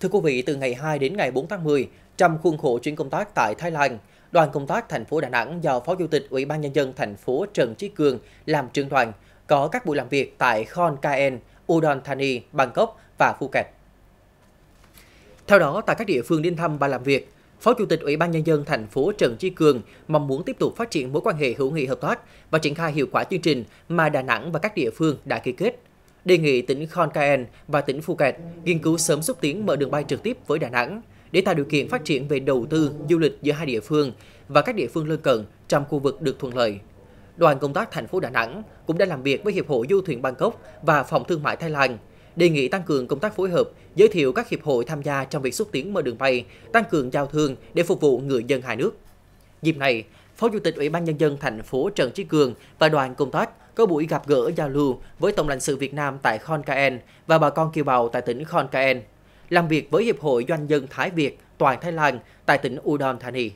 Thưa quý vị, từ ngày 2 đến ngày 4 tháng 10, trong khuôn khổ chuyến công tác tại Thái Lan, đoàn công tác thành phố Đà Nẵng do Phó Chủ tịch Ủy ban Nhân dân thành phố Trần Trí Cường làm trưởng đoàn có các buổi làm việc tại Khon Kaen, Udon Thani, Bangkok và Phuket. Theo đó, tại các địa phương đến thăm và làm việc, Phó Chủ tịch Ủy ban Nhân dân thành phố Trần Chi Cường mong muốn tiếp tục phát triển mối quan hệ hữu nghị hợp tác và triển khai hiệu quả chương trình mà Đà Nẵng và các địa phương đã ký kết đề nghị tỉnh Khon Kaen và tỉnh Phuket nghiên cứu sớm xúc tiến mở đường bay trực tiếp với Đà Nẵng để tạo điều kiện phát triển về đầu tư, du lịch giữa hai địa phương và các địa phương lân cận trong khu vực được thuận lợi. Đoàn công tác thành phố Đà Nẵng cũng đã làm việc với Hiệp hội Du thuyền Bangkok và Phòng Thương mại Thái Lan, đề nghị tăng cường công tác phối hợp, giới thiệu các hiệp hội tham gia trong việc xúc tiến mở đường bay, tăng cường giao thương để phục vụ người dân hai nước. Dịp này, Phó Chủ tịch Ủy ban Nhân dân thành phố Trần Trí Cường và đoàn công tác có buổi gặp gỡ giao lưu với Tổng lãnh sự Việt Nam tại Khon Kaen và bà con kiều bào tại tỉnh Khon Kaen, làm việc với Hiệp hội Doanh nhân Thái Việt toàn Thái Lan tại tỉnh Udon Thani.